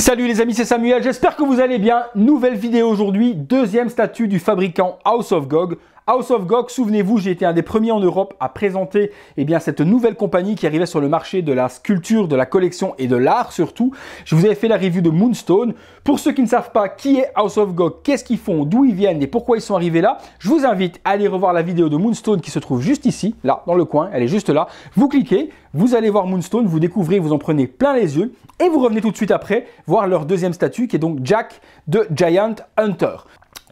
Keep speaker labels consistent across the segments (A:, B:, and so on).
A: Salut les amis, c'est Samuel, j'espère que vous allez bien. Nouvelle vidéo aujourd'hui, deuxième statut du fabricant House of Gog. House of Gog, souvenez-vous, j'ai été un des premiers en Europe à présenter eh bien, cette nouvelle compagnie qui arrivait sur le marché de la sculpture, de la collection et de l'art surtout. Je vous avais fait la review de Moonstone. Pour ceux qui ne savent pas qui est House of Gog, qu'est-ce qu'ils font, d'où ils viennent et pourquoi ils sont arrivés là, je vous invite à aller revoir la vidéo de Moonstone qui se trouve juste ici, là, dans le coin, elle est juste là. Vous cliquez, vous allez voir Moonstone, vous découvrez, vous en prenez plein les yeux et vous revenez tout de suite après voir leur deuxième statue qui est donc Jack de Giant Hunter.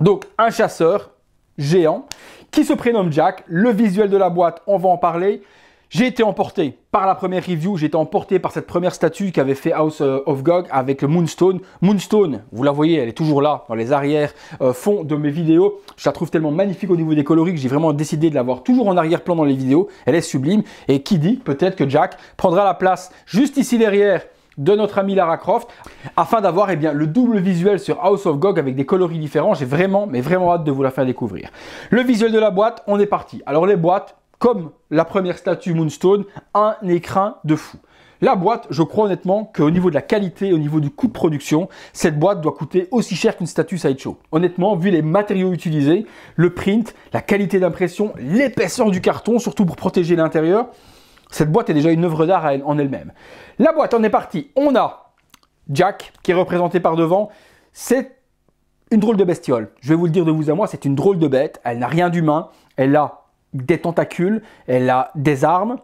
A: Donc un chasseur géant qui se prénomme Jack. Le visuel de la boîte, on va en parler. J'ai été emporté par la première review, j'ai été emporté par cette première statue qu'avait fait House euh, of Gog avec le Moonstone. Moonstone, vous la voyez, elle est toujours là, dans les arrières euh, fonds de mes vidéos. Je la trouve tellement magnifique au niveau des coloris que j'ai vraiment décidé de l'avoir toujours en arrière-plan dans les vidéos. Elle est sublime. Et qui dit peut-être que Jack prendra la place juste ici derrière de notre ami Lara Croft afin d'avoir eh bien le double visuel sur House of Gog avec des coloris différents. J'ai vraiment, mais vraiment hâte de vous la faire découvrir. Le visuel de la boîte, on est parti. Alors les boîtes, comme la première statue Moonstone, un écrin de fou. La boîte, je crois honnêtement qu'au niveau de la qualité, au niveau du coût de production, cette boîte doit coûter aussi cher qu'une statue Sideshow. Honnêtement, vu les matériaux utilisés, le print, la qualité d'impression, l'épaisseur du carton, surtout pour protéger l'intérieur, cette boîte est déjà une œuvre d'art en elle-même. La boîte, on est parti. On a Jack, qui est représenté par devant. C'est une drôle de bestiole. Je vais vous le dire de vous à moi, c'est une drôle de bête. Elle n'a rien d'humain. Elle a des tentacules. Elle a des armes.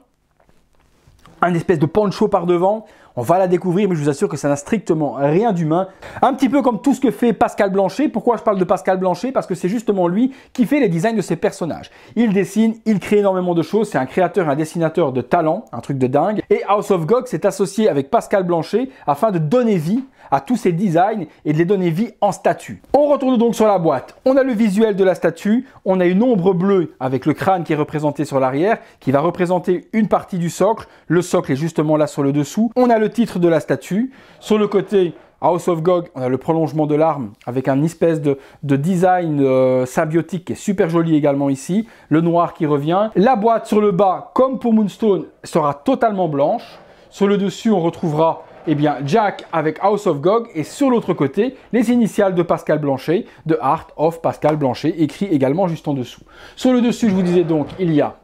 A: Un espèce de pancho par devant. On va la découvrir, mais je vous assure que ça n'a strictement rien d'humain. Un petit peu comme tout ce que fait Pascal Blanchet. Pourquoi je parle de Pascal Blanchet Parce que c'est justement lui qui fait les designs de ses personnages. Il dessine, il crée énormément de choses. C'est un créateur, un dessinateur de talent, un truc de dingue. Et House of Gog s'est associé avec Pascal Blanchet afin de donner vie à tous ces designs et de les donner vie en statue. On retourne donc sur la boîte. On a le visuel de la statue, on a une ombre bleue avec le crâne qui est représenté sur l'arrière, qui va représenter une partie du socle. Le socle est justement là sur le dessous. On a le titre de la statue. Sur le côté House of Gog, on a le prolongement de l'arme avec un espèce de, design euh, symbiotique qui est super joli également ici. Le noir qui revient. La boîte sur le bas, comme pour Moonstone, sera totalement blanche. Sur le dessus, on retrouvera eh bien, Jack avec House of Gog et sur l'autre côté, les initiales de Pascal Blanchet, de Art of Pascal Blanchet, écrit également juste en dessous. Sur le dessus, je vous disais donc, il y a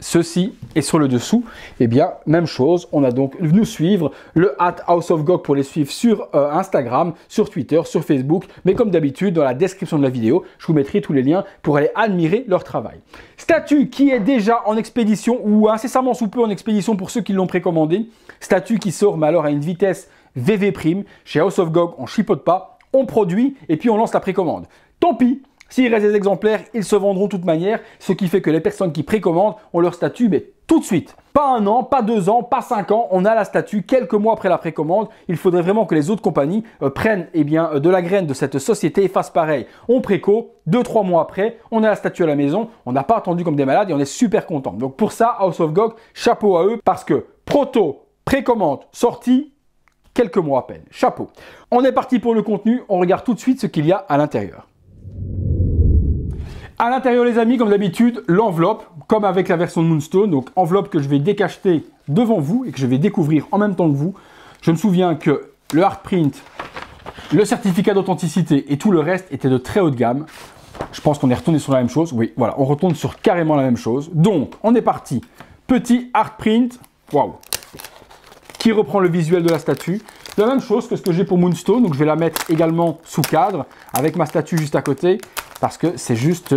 A: ceci est sur le dessous, eh bien, même chose. On a donc nous suivre le at House of Gog pour les suivre sur euh, Instagram, sur Twitter, sur Facebook. Mais comme d'habitude, dans la description de la vidéo, je vous mettrai tous les liens pour aller admirer leur travail. Statue qui est déjà en expédition ou incessamment sous peu en expédition pour ceux qui l'ont précommandé. Statue qui sort, mais alors à une vitesse VV prime. Chez House of Gog, on chipote pas, on produit et puis on lance la précommande. Tant pis s'il reste des exemplaires, ils se vendront de toute manière, ce qui fait que les personnes qui précommandent ont leur statut mais tout de suite. Pas un an, pas deux ans, pas cinq ans, on a la statue quelques mois après la précommande. Il faudrait vraiment que les autres compagnies euh, prennent eh bien, euh, de la graine de cette société et fassent pareil. On préco, deux, trois mois après, on a la statue à la maison, on n'a pas attendu comme des malades et on est super content. Donc pour ça, House of Gog, chapeau à eux parce que proto, précommande, sortie, quelques mois à peine. Chapeau. On est parti pour le contenu, on regarde tout de suite ce qu'il y a à l'intérieur. À l'intérieur, les amis, comme d'habitude, l'enveloppe, comme avec la version de Moonstone, donc enveloppe que je vais décacheter devant vous et que je vais découvrir en même temps que vous. Je me souviens que le print le certificat d'authenticité et tout le reste était de très haut de gamme. Je pense qu'on est retourné sur la même chose. Oui, voilà, on retourne sur carrément la même chose. Donc, on est parti. Petit print waouh, qui reprend le visuel de la statue. La même chose que ce que j'ai pour Moonstone, donc je vais la mettre également sous cadre, avec ma statue juste à côté parce que c'est juste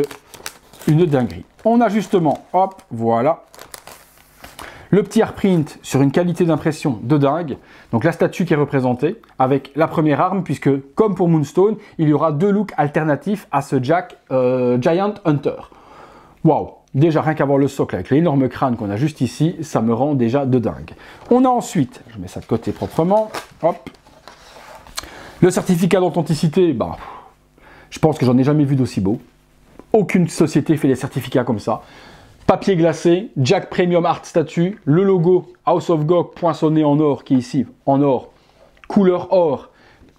A: une dinguerie. On a justement, hop, voilà, le petit print sur une qualité d'impression de dingue. Donc la statue qui est représentée avec la première arme, puisque comme pour Moonstone, il y aura deux looks alternatifs à ce Jack euh, Giant Hunter. Waouh Déjà, rien qu'avoir le socle avec l'énorme crâne qu'on a juste ici, ça me rend déjà de dingue. On a ensuite, je mets ça de côté proprement, hop, le certificat d'authenticité, bah, je pense que j'en ai jamais vu d'aussi beau. Aucune société fait des certificats comme ça. Papier glacé, Jack Premium Art Statue, le logo House of Gog poinçonné en or qui est ici, en or, couleur or,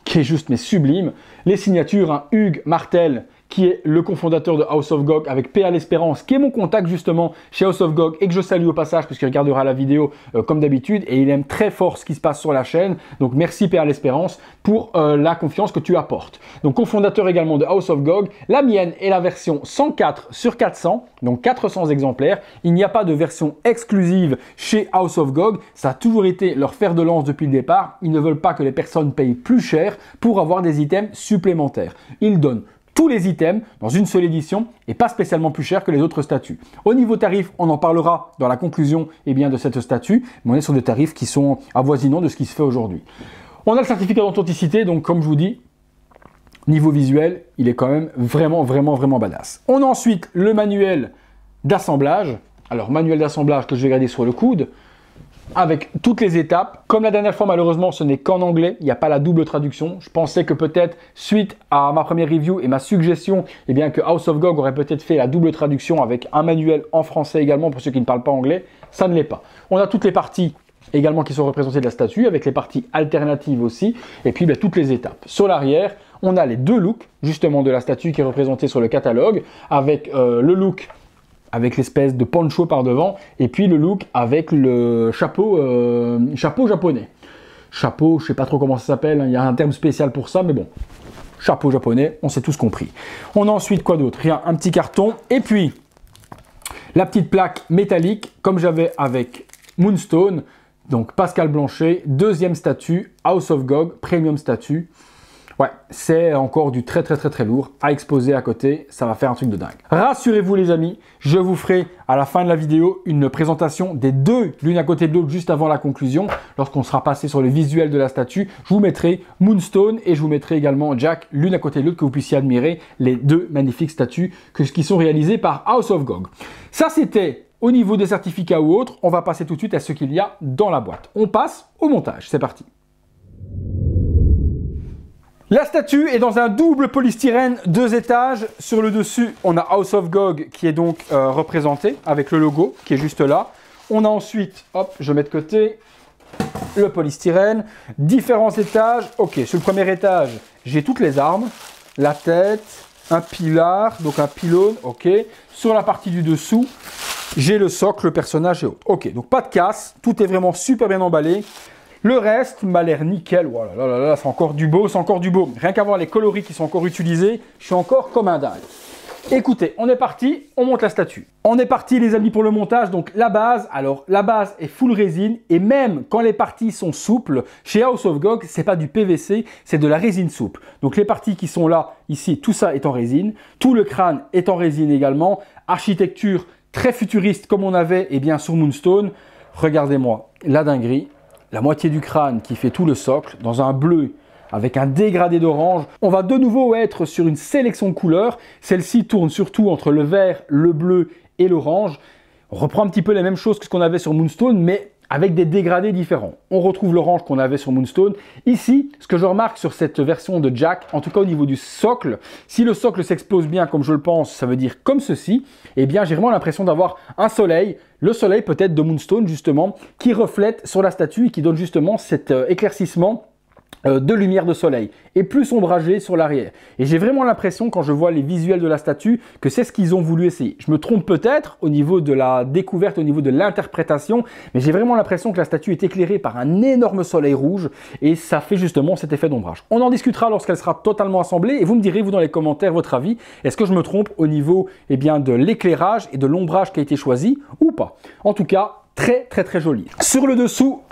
A: qui est juste mais sublime. Les signatures, hein, Hugues Martel qui est le cofondateur de House of Gog avec PA L'Espérance, qui est mon contact justement chez House of Gog et que je salue au passage puisqu'il regardera la vidéo euh, comme d'habitude et il aime très fort ce qui se passe sur la chaîne. Donc merci PA L'Espérance pour euh, la confiance que tu apportes. Donc cofondateur également de House of Gog, la mienne est la version 104 sur 400, donc 400 exemplaires. Il n'y a pas de version exclusive chez House of Gog, ça a toujours été leur fer de lance depuis le départ. Ils ne veulent pas que les personnes payent plus cher pour avoir des items supplémentaires. Ils donnent tous les items dans une seule édition et pas spécialement plus cher que les autres statuts. Au niveau tarif, on en parlera dans la conclusion et eh bien, de cette statue, mais on est sur des tarifs qui sont avoisinants de ce qui se fait aujourd'hui. On a le certificat d'authenticité, donc comme je vous dis, niveau visuel, il est quand même vraiment, vraiment, vraiment badass. On a ensuite le manuel d'assemblage. Alors, manuel d'assemblage que je vais garder sur le coude avec toutes les étapes. Comme la dernière fois, malheureusement, ce n'est qu'en anglais, il n'y a pas la double traduction. Je pensais que peut-être, suite à ma première review et ma suggestion, eh bien que House of Gog aurait peut-être fait la double traduction avec un manuel en français également pour ceux qui ne parlent pas anglais. Ça ne l'est pas. On a toutes les parties également qui sont représentées de la statue, avec les parties alternatives aussi, et puis ben, toutes les étapes. Sur l'arrière, on a les deux looks justement de la statue qui est représentée sur le catalogue, avec euh, le look avec l'espèce de poncho par devant, et puis le look avec le chapeau, euh, chapeau japonais. Chapeau, je sais pas trop comment ça s'appelle, hein, il y a un terme spécial pour ça, mais bon, chapeau japonais, on s'est tous compris. On a ensuite quoi d'autre Rien, un petit carton, et puis la petite plaque métallique, comme j'avais avec Moonstone, donc Pascal Blanchet, deuxième statue, House of Gog, premium statue. Ouais, c'est encore du très très très très lourd à exposer à côté, ça va faire un truc de dingue. Rassurez-vous les amis, je vous ferai à la fin de la vidéo une présentation des deux, l'une à côté de l'autre juste avant la conclusion. Lorsqu'on sera passé sur le visuel de la statue, je vous mettrai Moonstone et je vous mettrai également Jack l'une à côté de l'autre que vous puissiez admirer les deux magnifiques statues qui sont réalisées par House of Gog. Ça c'était au niveau des certificats ou autres, on va passer tout de suite à ce qu'il y a dans la boîte. On passe au montage, c'est parti. La statue est dans un double polystyrène, deux étages. Sur le dessus, on a House of Gog qui est donc euh, représenté avec le logo qui est juste là. On a ensuite, hop, je mets de côté le polystyrène, différents étages. Ok, sur le premier étage, j'ai toutes les armes, la tête, un pilar, donc un pylône, ok. Sur la partie du dessous, j'ai le socle, le personnage et autres. Ok, donc pas de casse, tout est vraiment super bien emballé. Le reste m'a l'air nickel. Voilà, oh là, là, là, c'est encore du beau, c'est encore du beau. Rien qu'à voir les coloris qui sont encore utilisés, je suis encore comme un dingue. Écoutez, on est parti, on monte la statue. On est parti les amis pour le montage, donc la base, alors la base est full résine et même quand les parties sont souples, chez House of Gog, c'est pas du PVC, c'est de la résine souple. Donc les parties qui sont là, ici, tout ça est en résine, tout le crâne est en résine également, architecture très futuriste comme on avait eh bien, sur Moonstone. Regardez-moi la dinguerie, la moitié du crâne qui fait tout le socle, dans un bleu avec un dégradé d'orange. On va de nouveau être sur une sélection de couleurs. Celle-ci tourne surtout entre le vert, le bleu et l'orange. On reprend un petit peu la même chose que ce qu'on avait sur Moonstone, mais avec des dégradés différents. On retrouve l'orange qu'on avait sur Moonstone. Ici, ce que je remarque sur cette version de Jack, en tout cas au niveau du socle, si le socle s'expose bien comme je le pense, ça veut dire comme ceci, eh bien j'ai vraiment l'impression d'avoir un soleil, le soleil peut-être de Moonstone justement, qui reflète sur la statue et qui donne justement cet euh, éclaircissement euh, de lumière de soleil et plus ombragé sur l'arrière. Et j'ai vraiment l'impression quand je vois les visuels de la statue que c'est ce qu'ils ont voulu essayer. Je me trompe peut-être au niveau de la découverte, au niveau de l'interprétation, mais j'ai vraiment l'impression que la statue est éclairée par un énorme soleil rouge et ça fait justement cet effet d'ombrage. On en discutera lorsqu'elle sera totalement assemblée et vous me direz vous dans les commentaires votre avis. Est-ce que je me trompe au niveau eh bien, de l'éclairage et de l'ombrage qui a été choisi ou pas En tout cas, très très très joli. Sur le dessous,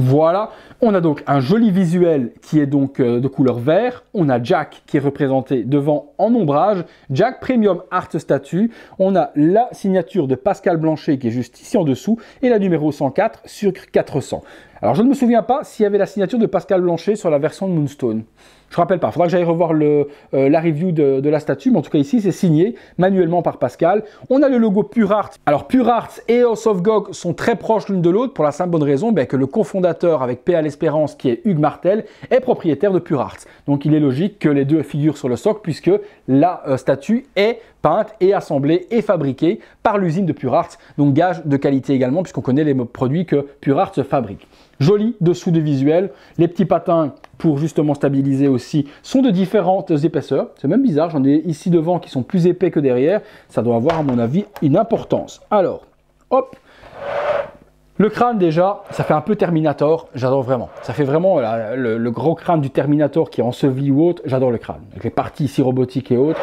A: voilà, on a donc un joli visuel qui est donc euh, de couleur vert, on a Jack qui est représenté devant en ombrage, Jack Premium Art Statue, on a la signature de Pascal Blanchet qui est juste ici en dessous et la numéro 104 sur 400. Alors je ne me souviens pas s'il y avait la signature de Pascal Blanchet sur la version de Moonstone. Je rappelle pas, il faudra que j'aille revoir euh, la review de, la statue, mais en tout cas ici c'est signé manuellement par Pascal. On a le logo Pure Alors Pure et House of Gog sont très proches l'une de l'autre pour la simple bonne raison ben, que le cofondateur avec PA l'Espérance, qui est Hugues Martel, est propriétaire de Pure Donc il est logique que les deux figurent sur le socle puisque la euh, statue est peinte et assemblée et fabriquée par l'usine de Pure donc gage de qualité également puisqu'on connaît les produits que Pure fabrique. Joli dessous de visuel. Les petits patins pour justement stabiliser aussi sont de différentes épaisseurs. C'est même bizarre, j'en ai ici devant qui sont plus épais que derrière. Ça doit avoir à mon avis une importance. Alors, hop le crâne déjà, ça fait un peu Terminator, j'adore vraiment. Ça fait vraiment euh, le, gros crâne du Terminator qui est enseveli ou autre, j'adore le crâne. Avec les parties ici robotiques et autres,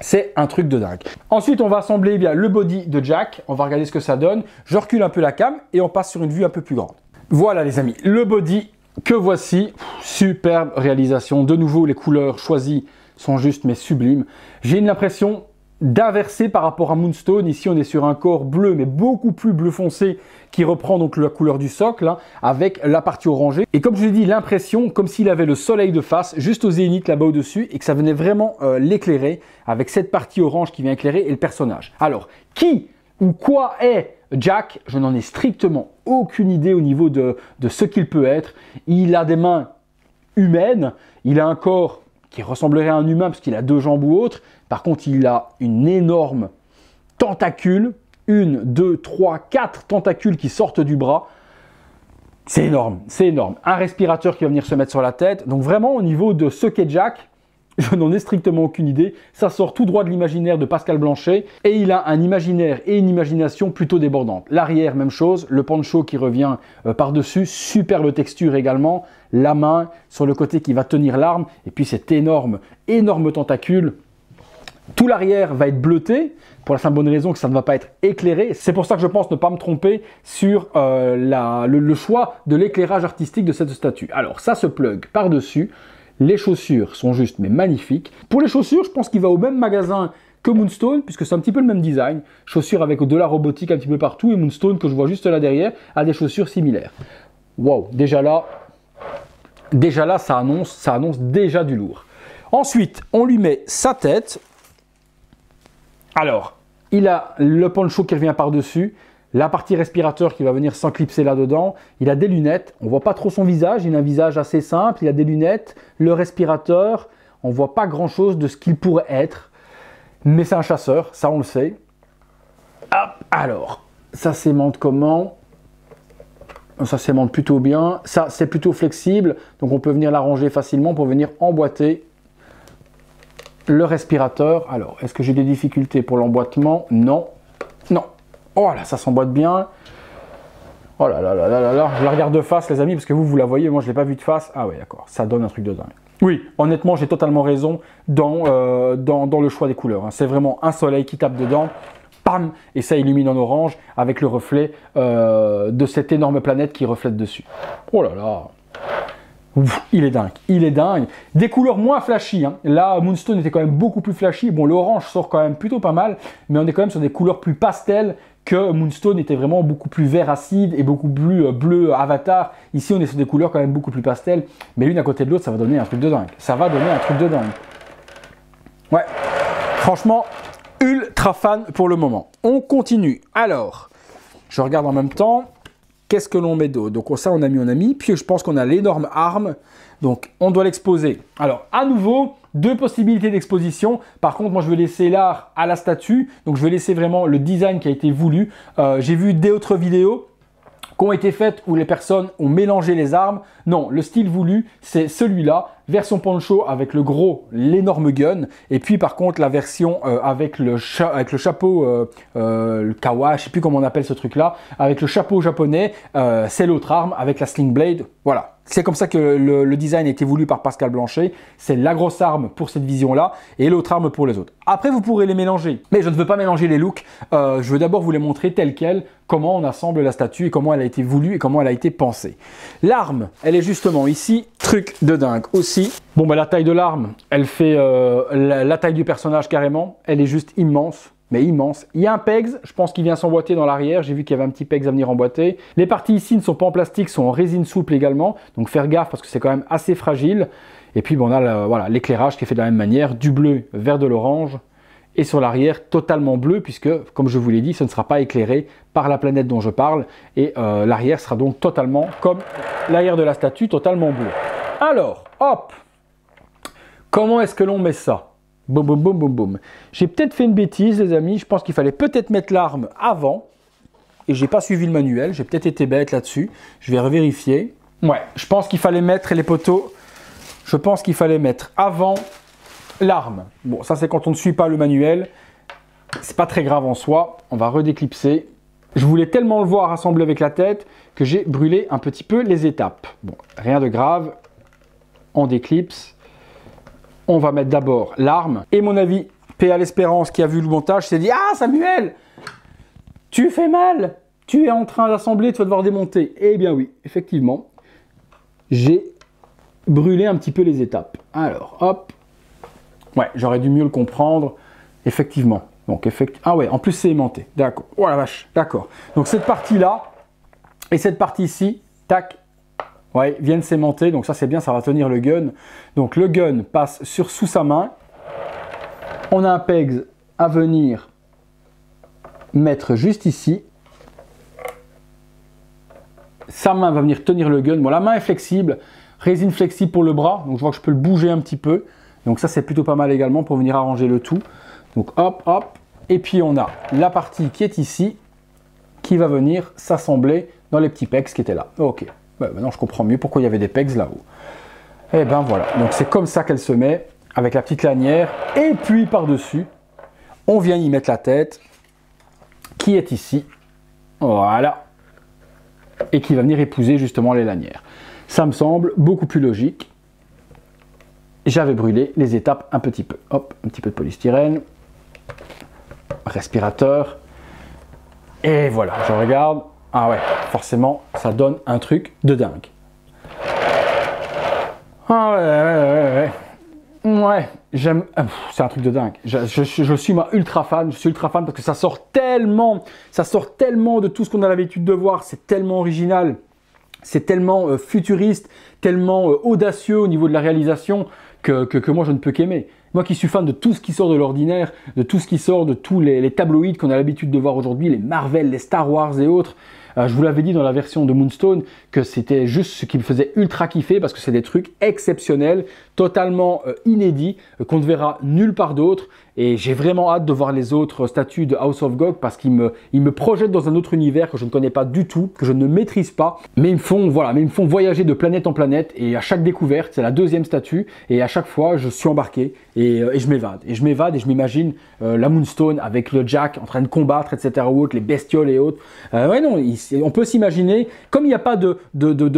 A: c'est un truc de dingue. Ensuite, on va assembler eh bien, le body de Jack. On va regarder ce que ça donne. Je recule un peu la cam et on passe sur une vue un peu plus grande. Voilà les amis, le body que voici, superbe réalisation. De nouveau, les couleurs choisies sont justes mais sublimes. J'ai une impression d'inverser par rapport à Moonstone. Ici, on est sur un corps bleu, mais beaucoup plus bleu foncé, qui reprend donc la couleur du socle, hein, avec la partie orangée. Et comme je l'ai dit, l'impression, comme s'il avait le soleil de face, juste au zénith là-bas au-dessus, et que ça venait vraiment euh, l'éclairer, avec cette partie orange qui vient éclairer, et le personnage. Alors, qui ou quoi est Jack Je n'en ai strictement aucune idée au niveau de, de ce qu'il peut être. Il a des mains humaines, il a un corps qui ressemblerait à un humain parce qu'il a deux jambes ou autre. Par contre, il a une énorme tentacule, une, deux, trois, quatre tentacules qui sortent du bras. C'est énorme, c'est énorme. Un respirateur qui va venir se mettre sur la tête. Donc vraiment, au niveau de ce qu'est Jack, Je n'en ai strictement aucune idée. Ça sort tout droit de l'imaginaire de Pascal Blanchet et il a un imaginaire et une imagination plutôt débordante. L'arrière, même chose. Le pancho qui revient euh, par-dessus. Superbe texture également. La main sur le côté qui va tenir l'arme. Et puis cet énorme, énorme tentacule. Tout l'arrière va être bleuté, pour la simple bonne raison que ça ne va pas être éclairé. C'est pour ça que je pense ne pas me tromper sur euh, le choix de l'éclairage artistique de cette statue. Alors ça se plug par-dessus, les chaussures sont juste mais magnifiques. Pour les chaussures, je pense qu'il va au même magasin que Moonstone, puisque c'est un petit peu le même design. Chaussures avec de la robotique un petit peu partout, et Moonstone, que je vois juste là derrière, a des chaussures similaires. Waouh, déjà là, déjà là, ça annonce, ça annonce déjà du lourd. Ensuite, on lui met sa tête. Alors, il a le poncho qui revient par-dessus la partie respirateur qui va venir s'enclipser là-dedans. Il a des lunettes, on voit pas trop son visage, il a un visage assez simple, il a des lunettes, le respirateur, on ne voit pas grand-chose de ce qu'il pourrait être, mais c'est un chasseur, ça on le sait. alors, ça s'aimante comment ça s'aimante plutôt bien, ça c'est plutôt flexible, donc on peut venir l'arranger facilement pour venir emboîter le respirateur. Alors, est-ce que j'ai des difficultés pour l'emboîtement Non, non, Oh là, ça s'emboîte bien. Oh là là là là là là. Je la regarde de face, les amis, parce que vous, vous la voyez. Moi, je ne l'ai pas vue de face. Ah ouais, d'accord. Ça donne un truc de dingue. Oui, honnêtement, j'ai totalement raison dans, euh, dans, le choix des couleurs. Hein. C'est vraiment un soleil qui tape dedans. Pam Et ça illumine en orange avec le reflet euh, de cette énorme planète qui reflète dessus. Oh là là il est dingue, il est dingue. Des couleurs moins flashy. Hein. Là, Moonstone était quand même beaucoup plus flashy. Bon, l'orange sort quand même plutôt pas mal, mais on est quand même sur des couleurs plus pastel que Moonstone était vraiment beaucoup plus vert acide et beaucoup plus euh, bleu avatar. Ici, on est sur des couleurs quand même beaucoup plus pastel, mais l'une à côté de l'autre, ça va donner un truc de dingue. Ça va donner un truc de dingue. Ouais, franchement, ultra fan pour le moment. On continue. Alors, je regarde en même temps. Qu'est-ce que l'on met d'eau Donc ça, on a mis, on a mis. Puis je pense qu'on a l'énorme arme. Donc on doit l'exposer. Alors, à nouveau, deux possibilités d'exposition. Par contre, moi, je veux laisser l'art à la statue. Donc, je vais laisser vraiment le design qui a été voulu. Euh, j'ai vu des autres vidéos qui ont été faites où les personnes ont mélangé les armes. Non, le style voulu, c'est celui-là, version poncho avec le gros, l'énorme gun, et puis par contre la version euh, avec, le avec le chapeau, euh, je euh, le kawa, je sais plus comment on appelle ce truc-là, avec le chapeau japonais, c'est l'autre arme avec la sling blade, voilà. C'est comme ça que le, design design été voulu par Pascal Blanchet. C'est la grosse arme pour cette vision-là et l'autre arme pour les autres. Après, vous pourrez les mélanger. Mais je ne veux pas mélanger les looks. Euh, je veux d'abord vous les montrer telles quelles, comment on assemble la statue et comment elle a été voulue et comment elle a été pensée. L'arme, elle est justement ici. Truc de dingue aussi. Bon, bah, la taille de l'arme, elle fait euh, la taille du personnage carrément. Elle est juste immense mais immense. Il y a un PEGS, je pense qu'il vient s'emboîter dans l'arrière, j'ai vu qu'il y avait un petit PEGS à venir emboîter. Les parties ici ne sont pas en plastique, sont en résine souple également, donc faire gaffe parce que c'est quand même assez fragile. Et puis bon, on a l'éclairage qui est fait de la même manière, du bleu vers de l'orange, et sur l'arrière totalement bleu puisque comme je vous l'ai dit ce ne sera pas éclairé par la planète dont je parle et euh, l'arrière sera donc totalement comme l'arrière de la statue totalement bleu. Alors hop comment est-ce que l'on met ça Boum, boum, boum, boum, J'ai peut-être fait une bêtise, les amis. Je pense qu'il fallait peut-être mettre l'arme avant. Et j'ai pas suivi le manuel. J'ai peut-être été bête là-dessus. Je vais revérifier. Ouais, je pense qu'il fallait mettre les poteaux. Je pense qu'il fallait mettre avant l'arme. Bon, ça c'est quand on ne suit pas le manuel. C'est pas très grave en soi. On va redéclipser. Je voulais tellement le voir assembler avec la tête que j'ai brûlé un petit peu les étapes. Bon, rien de grave. On déclipse on va mettre d'abord l'arme. Et mon avis, P.A. l'Espérance qui a vu le montage s'est dit Ah Samuel, tu fais mal Tu es en train d'assembler, tu vas devoir démonter. Eh bien oui, effectivement, j'ai brûlé un petit peu les étapes. Alors, hop. Ouais, j'aurais dû mieux le comprendre, effectivement. Donc, effect... Ah ouais, en plus c'est aimanté. D'accord. Oh la vache, d'accord. Donc cette partie-là et cette partie-ci, tac, Ouais, viennent s'aimanter, donc ça c'est bien, ça va tenir le gun. Donc le gun passe sur sous sa main. On a un pegs à venir mettre juste ici. Sa main va venir tenir le gun. Bon, la main est flexible, résine flexible pour le bras, donc je vois que je peux le bouger un petit peu. Donc ça c'est plutôt pas mal également pour venir arranger le tout. Donc hop, hop. Et puis on a la partie qui est ici, qui va venir s'assembler dans les petits pegs qui étaient là. Ok. Bah, maintenant je comprends mieux pourquoi il y avait des pegs là-haut. Et eh ben voilà, donc c'est comme ça qu'elle se met, avec la petite lanière, et puis par-dessus, on vient y mettre la tête, qui est ici, voilà, et qui va venir épouser justement les lanières. Ça me semble beaucoup plus logique. J'avais brûlé les étapes un petit peu. Hop, un petit peu de polystyrène, respirateur, et voilà, je regarde, ah ouais, forcément, ça donne un truc de dingue. Ah ouais, ouais, ouais, ouais. ouais j'aime. Ah, c'est un truc de dingue. Je, suis ma ultra fan. Je suis ultra fan parce que ça sort tellement, ça sort tellement de tout ce qu'on a l'habitude de voir. C'est tellement original, c'est tellement euh, futuriste, tellement euh, audacieux au niveau de la réalisation que, que moi je ne peux qu'aimer. Moi qui suis fan de tout ce qui sort de l'ordinaire, de tout ce qui sort de tous les, les tabloïds qu'on a l'habitude de voir aujourd'hui, les Marvel, les Star Wars et autres, euh, je vous l'avais dit dans la version de Moonstone que c'était juste ce qui me faisait ultra kiffer parce que c'est des trucs exceptionnels, totalement euh, inédits, euh, qu'on ne verra nulle part d'autre. Et j'ai vraiment hâte de voir les autres statues de House of Gog parce qu'ils me, me projettent dans un autre univers que je ne connais pas du tout, que je ne maîtrise pas. Mais ils me font, voilà, mais ils me font voyager de planète en planète. Et à chaque découverte, c'est la deuxième statue. Et à chaque fois, je suis embarqué et, je m'évade. Et je m'évade et je m'imagine la Moonstone avec le Jack en train de combattre, etc. Ou les bestioles et autres. ouais, non, ils on peut s'imaginer, comme il n'y a pas de,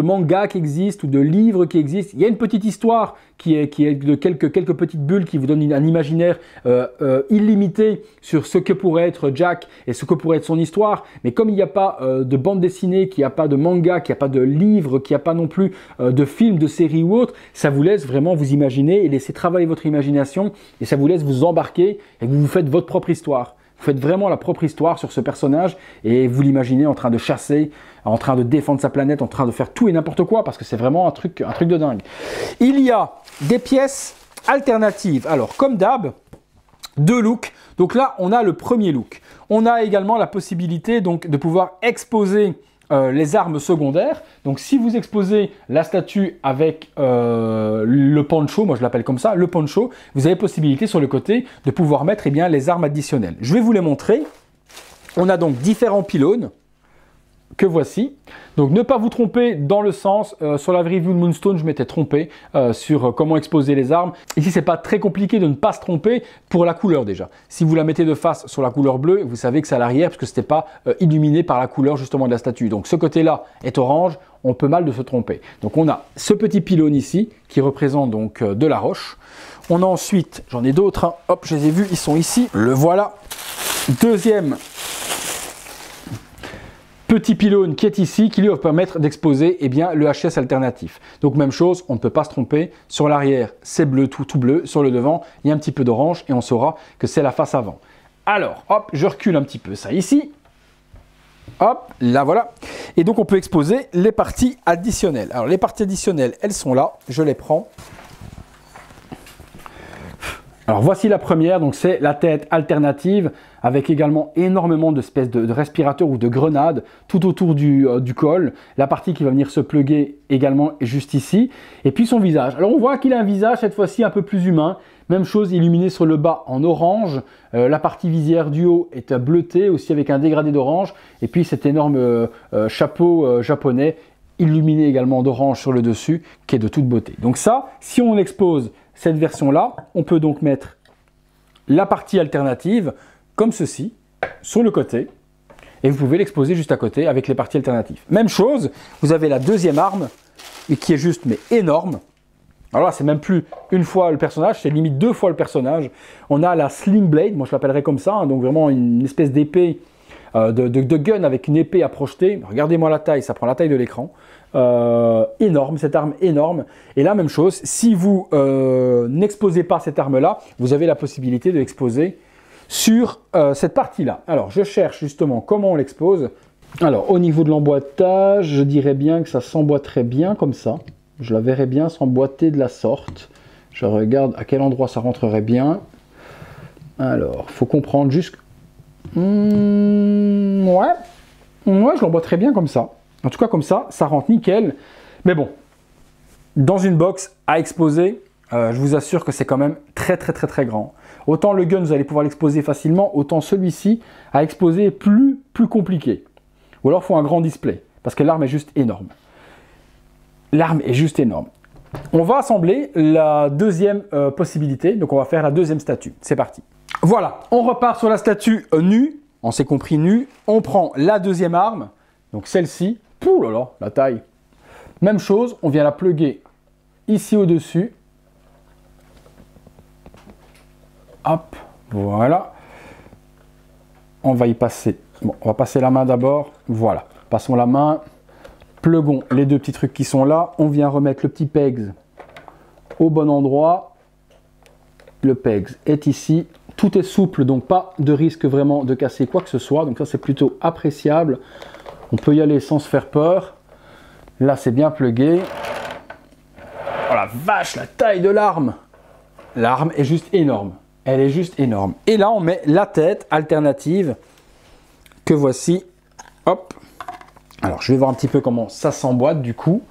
A: manga qui existe ou de livre qui existe, il y a une petite histoire qui est, de quelques, petites bulles qui vous donne un imaginaire euh, euh, illimité sur ce que pourrait être Jack et ce que pourrait être son histoire. Mais comme il n'y a pas euh, de bande dessinée, qu'il n'y a pas de manga, qu'il n'y a pas de livre, qu'il n'y a pas non plus de film, de série ou autre, ça vous laisse vraiment vous imaginer et laisser travailler votre imagination et ça vous laisse vous embarquer et vous vous faites votre propre histoire. Vous faites vraiment la propre histoire sur ce personnage et vous l'imaginez en train de chasser, en train de défendre sa planète, en train de faire tout et n'importe quoi parce que c'est vraiment un truc, un truc de dingue. Il y a des pièces alternatives. Alors, comme d'hab, deux looks. Donc là, on a le premier look. On a également la possibilité donc de pouvoir exposer euh, les armes secondaires. Donc si vous exposez la statue avec euh, le poncho, moi je l'appelle comme ça, le poncho, vous avez possibilité sur le côté de pouvoir mettre eh bien, les armes additionnelles. Je vais vous les montrer. On a donc différents pylônes que voici. Donc ne pas vous tromper dans le sens, euh, sur la review de Moonstone je m'étais trompé euh, sur euh, comment exposer les armes. Ici c'est pas très compliqué de ne pas se tromper pour la couleur déjà. Si vous la mettez de face sur la couleur bleue, vous savez que c'est à l'arrière parce que c'était pas illuminé par la couleur justement de la statue. Donc ce côté là est orange, on peut mal de se tromper. Donc on a ce petit pylône ici qui représente donc de la roche. On a ensuite, j'en ai d'autres, hein. hop je les ai vus, ils sont ici, le voilà. Deuxième petit pylône qui est ici qui lui va permettre d'exposer eh bien, le HS alternatif. Donc même chose, on ne peut pas se tromper. Sur l'arrière, c'est bleu, tout, tout bleu. Sur le devant, il y a un petit peu d'orange et on saura que c'est la face avant. Alors, hop, je recule un petit peu ça ici. Hop, là voilà. Et donc on peut exposer les parties additionnelles. Alors les parties additionnelles, elles sont là, je les prends. Alors voici la première, donc c'est la tête alternative avec également énormément d'espèces de, de, respirateurs ou de grenades tout autour du, euh, col. La partie qui va venir se plugger également est juste ici. Et puis son visage. Alors on voit qu'il a un visage cette fois-ci un peu plus humain. Même chose illuminé sur le bas en orange. Euh, la partie visière du haut est bleutée aussi avec un dégradé d'orange. Et puis cet énorme euh, chapeau japonais illuminé également d'orange sur le dessus, qui est de toute beauté. Donc ça, si on expose cette version-là, on peut donc mettre la partie alternative, comme ceci, sur le côté, et vous pouvez l'exposer juste à côté avec les parties alternatives. Même chose, vous avez la deuxième arme, qui est juste mais énorme. Alors là, c'est même plus une fois le personnage, c'est limite deux fois le personnage. On a la slim Blade, moi je l'appellerais comme ça, hein, donc vraiment une espèce d'épée euh, de, gun avec une épée à projeter. Regardez-moi la taille, ça prend la taille de l'écran. Euh, énorme, cette arme énorme. Et la même chose, si vous euh, n'exposez pas cette arme-là, vous avez la possibilité de l'exposer sur cette partie-là. Alors, je cherche justement comment on l'expose. Alors, au niveau de l'emboîtage, je dirais bien que ça s'emboîterait bien comme ça. Je la verrais bien s'emboîter de la sorte. Je regarde à quel endroit ça rentrerait bien. Alors, faut comprendre juste Hmm, moi ouais. je l'envoie très bien comme ça. En tout cas, comme ça, ça rentre nickel. Mais bon, dans une box à exposer, euh, je vous assure que c'est quand même très très très très grand. Autant le gun, vous allez pouvoir l'exposer facilement, autant celui-ci à exposer est plus, plus compliqué. Ou alors, il faut un grand display, parce que l'arme est juste énorme. L'arme est juste énorme. On va assembler la deuxième euh, possibilité, donc on va faire la deuxième statue. C'est parti. Voilà, on repart sur la statue euh, nue. On s'est compris nue. On prend la deuxième arme, donc celle-ci. Pouh là là, la taille. Même chose, on vient la pluguer ici au-dessus. Hop, voilà. On va y passer. Bon, on va passer la main d'abord. Voilà, passons la main. Plugons les deux petits trucs qui sont là. On vient remettre le petit pegs au bon endroit. Le pegs est ici. Tout est souple, donc pas de risque vraiment de casser quoi que ce soit. Donc ça, c'est plutôt appréciable. On peut y aller sans se faire peur. Là, c'est bien plugué. Oh la vache, la taille de l'arme L'arme est juste énorme. Elle est juste énorme. Et là, on met la tête alternative que voici. Hop. Alors, je vais voir un petit peu comment ça s'emboîte du coup.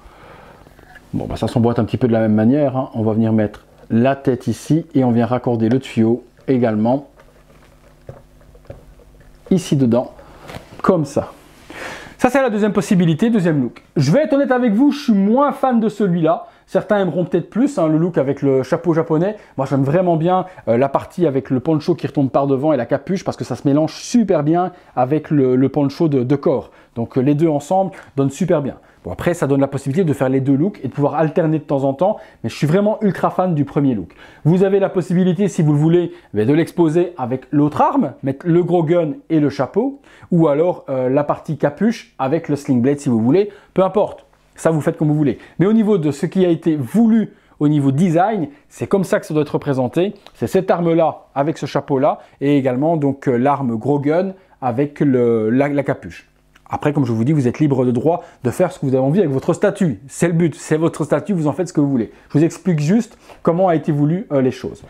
A: Bon, bah, ça s'emboîte un petit peu de la même manière. Hein. On va venir mettre la tête ici et on vient raccorder le tuyau également ici dedans, comme ça. Ça, c'est la deuxième possibilité, deuxième look. Je vais être honnête avec vous, je suis moins fan de celui-là. Certains aimeront peut-être plus hein, le look avec le chapeau japonais. Moi, j'aime vraiment bien euh, la partie avec le poncho qui retombe par devant et la capuche parce que ça se mélange super bien avec le, poncho de, corps. Donc, euh, les deux ensemble donnent super bien. Bon, après, ça donne la possibilité de faire les deux looks et de pouvoir alterner de temps en temps, mais je suis vraiment ultra fan du premier look. Vous avez la possibilité, si vous le voulez, ben, de l'exposer avec l'autre arme, mettre le gros gun et le chapeau, ou alors euh, la partie capuche avec le sling blade si vous voulez, peu importe. Ça, vous faites comme vous voulez. Mais au niveau de ce qui a été voulu au niveau design, c'est comme ça que ça doit être représenté. C'est cette arme-là avec ce chapeau-là et également donc euh, l'arme gros gun avec la capuche. Après, comme je vous dis, vous êtes libre de droit de faire ce que vous avez envie avec votre statut. C'est le but, c'est votre statut, vous en faites ce que vous voulez. Je vous explique juste comment a été voulu euh, les choses.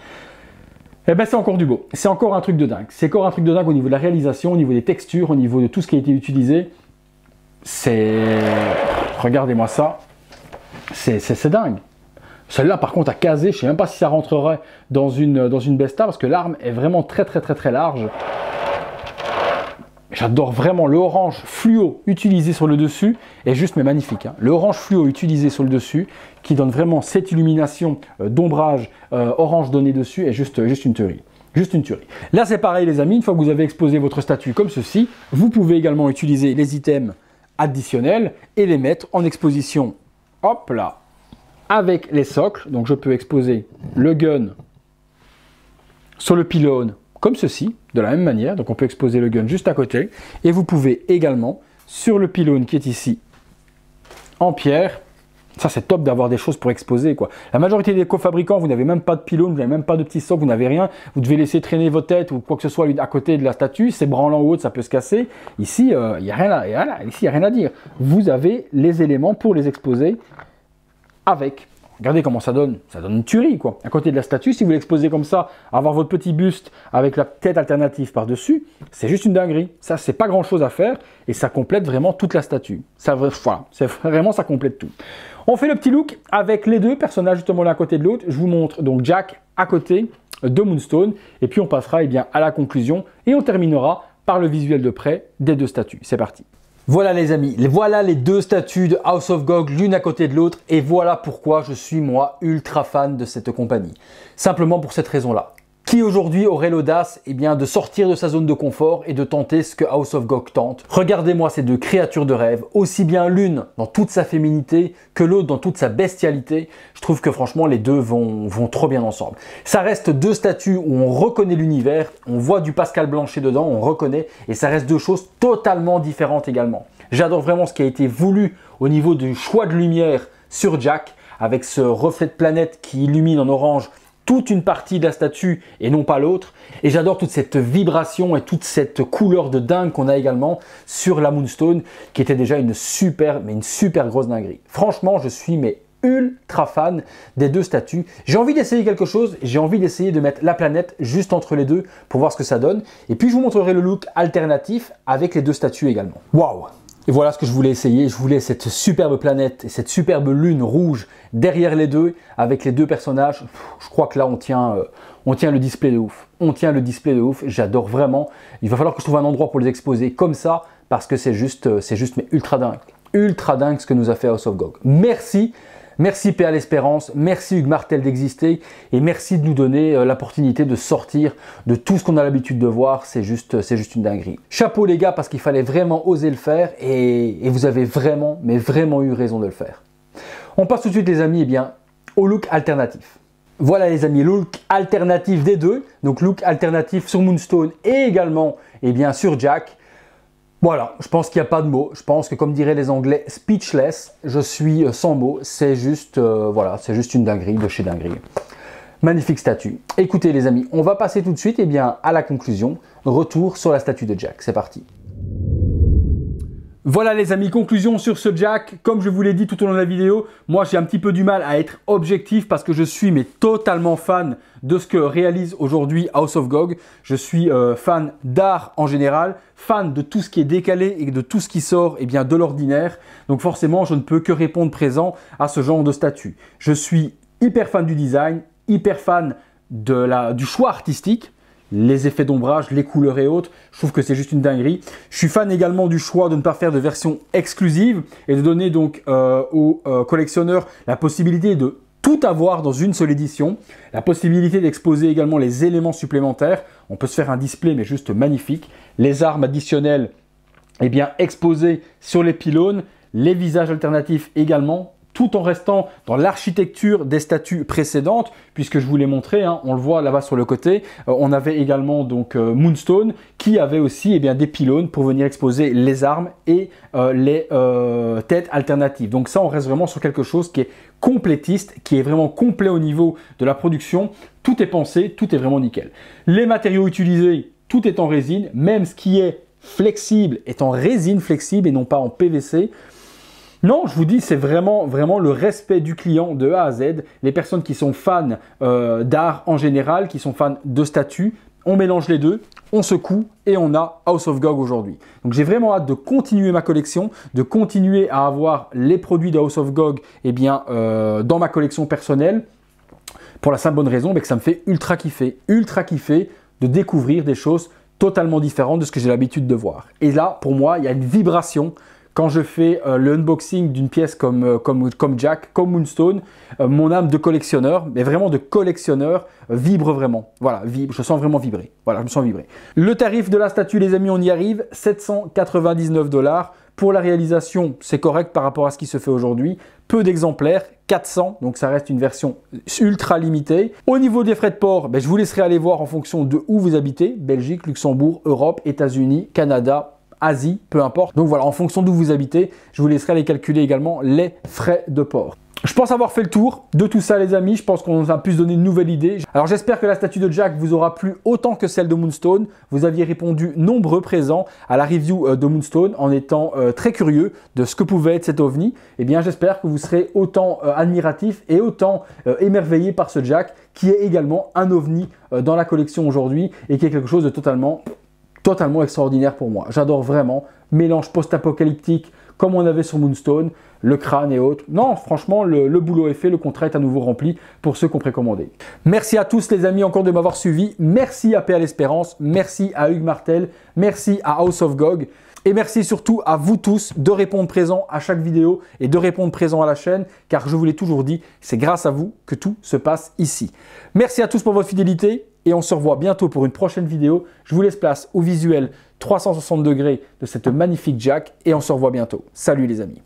A: Eh bien, c'est encore du beau, c'est encore un truc de dingue. C'est encore un truc de dingue au niveau de la réalisation, au niveau des textures, au niveau de tout ce qui a été utilisé. C'est... Regardez-moi ça. C'est dingue. Celle-là, par contre, a casé, je ne sais même pas si ça rentrerait dans une, dans une Besta, parce que l'arme est vraiment très, très, très, très large. J'adore vraiment l'orange fluo utilisé sur le dessus, est juste magnifique. Hein. L'orange fluo utilisé sur le dessus, qui donne vraiment cette illumination euh, d'ombrage euh, orange donnée dessus, est juste, juste une tuerie. Juste une tuerie. Là c'est pareil les amis, une fois que vous avez exposé votre statut comme ceci, vous pouvez également utiliser les items additionnels et les mettre en exposition, hop là, avec les socles. Donc je peux exposer le gun sur le pylône comme ceci, de la même manière. Donc on peut exposer le gun juste à côté. Et vous pouvez également, sur le pylône qui est ici, en pierre, ça, c'est top d'avoir des choses pour exposer, quoi. La majorité des cofabricants, vous n'avez même pas de pylône, vous n'avez même pas de petit socle, vous n'avez rien. Vous devez laisser traîner vos têtes ou quoi que ce soit à côté de la statue. C'est branlant ou autre, ça peut se casser. Ici, euh, il n'y a, a rien à dire. Vous avez les éléments pour les exposer avec Regardez comment ça donne. Ça donne une tuerie, quoi. À côté de la statue, si vous l'exposez comme ça, avoir votre petit buste avec la tête alternative par-dessus, c'est juste une dinguerie. Ça, c'est pas grand-chose à faire et ça complète vraiment toute la statue. Ça, voilà, c'est vraiment, ça complète tout. On fait le petit look avec les deux personnages justement l'un à côté de l'autre. Je vous montre donc Jack à côté de Moonstone et puis on passera eh bien, à la conclusion et on terminera par le visuel de près des deux statues. C'est parti. Voilà les amis, voilà les deux statues de House of Gog l'une à côté de l'autre et voilà pourquoi je suis moi ultra fan de cette compagnie. Simplement pour cette raison-là. Qui aujourd'hui aurait l'audace eh bien, de sortir de sa zone de confort et de tenter ce que House of Gog tente Regardez-moi ces deux créatures de rêve, aussi bien l'une dans toute sa féminité que l'autre dans toute sa bestialité. Je trouve que franchement les deux vont, vont trop bien ensemble. Ça reste deux statues où on reconnaît l'univers, on voit du Pascal Blanchet dedans, on reconnaît, et ça reste deux choses totalement différentes également. J'adore vraiment ce qui a été voulu au niveau du choix de lumière sur Jack, avec ce reflet de planète qui illumine en orange toute une partie de la statue et non pas l'autre. Et j'adore toute cette vibration et toute cette couleur de dingue qu'on a également sur la Moonstone, qui était déjà une super, mais une super grosse dinguerie. Franchement, je suis mais ultra fan des deux statues. J'ai envie d'essayer quelque chose, j'ai envie d'essayer de mettre la planète juste entre les deux pour voir ce que ça donne. Et puis je vous montrerai le look alternatif avec les deux statues également. Waouh et voilà ce que je voulais essayer. Je voulais cette superbe planète et cette superbe lune rouge derrière les deux, avec les deux personnages. Je crois que là, on tient, euh, on tient le display de ouf. On tient le display de ouf. J'adore vraiment. Il va falloir que je trouve un endroit pour les exposer comme ça, parce que c'est juste, euh, c'est juste mais ultra dingue. Ultra dingue ce que nous a fait House of Gog. Merci Merci Père l'Espérance, merci Hugues Martel d'exister et merci de nous donner euh, l'opportunité de sortir de tout ce qu'on a l'habitude de voir. C'est juste, c'est juste une dinguerie. Chapeau les gars parce qu'il fallait vraiment oser le faire et, vous avez vraiment, mais vraiment eu raison de le faire. On passe tout de suite les amis, eh bien, au look alternatif. Voilà les amis, look alternatif des deux. Donc look alternatif sur Moonstone et également eh bien, sur Jack. Voilà, je pense qu'il n'y a pas de mots. Je pense que, comme diraient les Anglais, speechless, je suis euh, sans mots. C'est juste, euh, voilà, c'est juste une dinguerie de chez dinguerie. Magnifique statue. Écoutez les amis, on va passer tout de suite eh bien, à la conclusion. Retour sur la statue de Jack. C'est parti. Voilà les amis, conclusion sur ce jack. Comme je vous l'ai dit tout au long de la vidéo, moi j'ai un petit peu du mal à être objectif parce que je suis mais totalement fan de ce que réalise aujourd'hui House of Gog. Je suis euh, fan d'art en général, fan de tout ce qui est décalé et de tout ce qui sort eh bien, de l'ordinaire. Donc forcément, je ne peux que répondre présent à ce genre de statut. Je suis hyper fan du design, hyper fan de la, du choix artistique les effets d'ombrage, les couleurs et autres. Je trouve que c'est juste une dinguerie. Je suis fan également du choix de ne pas faire de version exclusive et de donner donc euh, aux euh, collectionneurs la possibilité de tout avoir dans une seule édition, la possibilité d'exposer également les éléments supplémentaires, on peut se faire un display mais juste magnifique, les armes additionnelles eh bien, exposées sur les pylônes, les visages alternatifs également, tout en restant dans l'architecture des statues précédentes, puisque je vous l'ai montré, hein, on le voit là-bas sur le côté, euh, on avait également donc euh, Moonstone, qui avait aussi eh bien, des pylônes pour venir exposer les armes et euh, les têtes alternatives. Donc ça, on reste vraiment sur quelque chose qui est complétiste, qui est vraiment complet au niveau de la production, tout est pensé, tout est vraiment nickel. Les matériaux utilisés, tout est en résine, même ce qui est flexible est en résine flexible et non pas en PVC. Non, je vous dis, c'est vraiment, vraiment le respect du client de A à Z. Les personnes qui sont fans euh, d'art en général, qui sont fans de statues, on mélange les deux, on secoue et on a House of Gog aujourd'hui. Donc j'ai vraiment hâte de continuer ma collection, de continuer à avoir les produits de House of Gog eh bien, euh, dans ma collection personnelle, pour la simple bonne raison que ça me fait ultra kiffer, ultra kiffer de découvrir des choses totalement différentes de ce que j'ai l'habitude de voir. Et là, pour moi, il y a une vibration quand je fais l'unboxing euh, le unboxing d'une pièce comme, euh, comme, comme, Jack, comme Moonstone, euh, mon âme de collectionneur, mais vraiment de collectionneur, vibre vraiment. Voilà, vibre, je sens vraiment vibrer. Voilà, je me sens vibrer. Le tarif de la statue, les amis, on y arrive, 799 dollars. Pour la réalisation, c'est correct par rapport à ce qui se fait aujourd'hui. Peu d'exemplaires, 400, donc ça reste une version ultra limitée. Au niveau des frais de port, ben, je vous laisserai aller voir en fonction de où vous habitez, Belgique, Luxembourg, Europe, États-Unis, Canada, Asie, peu importe. Donc voilà, en fonction d'où vous habitez, je vous laisserai les calculer également les frais de port. Je pense avoir fait le tour de tout ça les amis, je pense qu'on a pu se donner une nouvelle idée. Alors j'espère que la statue de Jack vous aura plu autant que celle de Moonstone. Vous aviez répondu nombreux présents à la review euh, de Moonstone en étant euh, très curieux de ce que pouvait être cet ovni. Eh bien j'espère que vous serez autant euh, admiratifs admiratif et autant émerveillés émerveillé par ce Jack qui est également un ovni dans la collection aujourd'hui et qui est quelque chose de totalement totalement extraordinaire pour moi. J'adore vraiment. Mélange post-apocalyptique, comme on avait sur Moonstone, le crâne et autres. Non, franchement, le, boulot est fait, le contrat est à nouveau rempli pour ceux qu'on ont Merci à tous les amis encore de m'avoir suivi. Merci à à l'Espérance, merci à Hugues Martel, merci à House of Gog. Et merci surtout à vous tous de répondre présent à chaque vidéo et de répondre présent à la chaîne, car je vous l'ai toujours dit, c'est grâce à vous que tout se passe ici. Merci à tous pour votre fidélité et on se revoit bientôt pour une prochaine vidéo. Je vous laisse place au visuel 360 degrés de cette magnifique jack et on se revoit bientôt. Salut les amis.